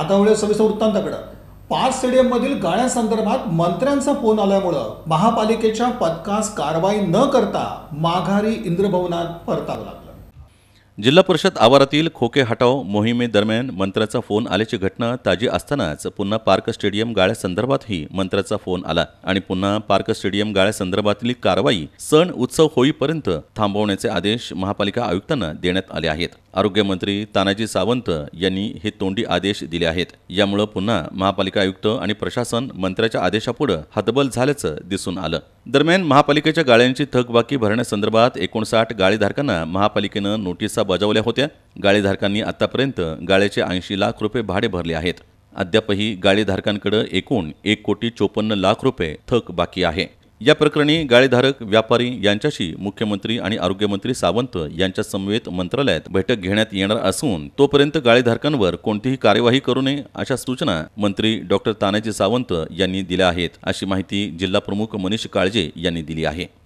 आता वळूया सविस्तर वृत्तांताकडे पाच स्टेडियममधील गाण्यासंदर्भात मंत्र्यांचा फोन आल्यामुळं महापालिकेच्या पथकास कारवाई न करता माघारी इंद्रभवनात परतावं लागलं जिल्हा परिषद आवारातील खोके हटाव मोहिमेदरम्यान मंत्र्याचा फोन आल्याची घटना ताजी असतानाच पुन्हा पार्क स्टेडियम गाळ्यासंदर्भातही मंत्र्याचा फोन आला आणि पुन्हा पार्क स्टेडियम गाळ्यासंदर्भातली कारवाई सण उत्सव होईपर्यंत थांबवण्याचे आदेश महापालिका आयुक्तांना देण्यात आले आहेत आरोग्यमंत्री तानाजी सावंत यांनी हे तोंडी आदेश दिले आहेत यामुळे पुन्हा महापालिका आयुक्त आणि प्रशासन मंत्र्याच्या आदेशापुढे हतबल झाल्याचं दिसून आलं दरम्यान महापालिकेच्या गाळ्यांची थकबाकी भरण्यासंदर्भात एकोणसाठ गाळीधारकांना महापालिकेनं नोटिसा बजावल्या होत्या गाळेधारकांनी आतापर्यंत गाळ्याचे ऐंशी लाख रुपये भाडे भरले आहेत अद्यापही गाळेधारकांकडे एकूण एक कोटी चोपन्न लाख रुपये थक बाकी आहे या प्रकरणी गाळेधारक व्यापारी यांच्याशी मुख्यमंत्री आणि आरोग्यमंत्री सावंत यांच्या समवेत मंत्रालयात बैठक घेण्यात येणार असून तोपर्यंत गाळेधारकांवर कोणतीही कार्यवाही करू नये अशा सूचना मंत्री डॉक्टर तानाजी सावंत यांनी दिल्या आहेत अशी माहिती जिल्हा प्रमुख मनीष काळजे यांनी दिली आहे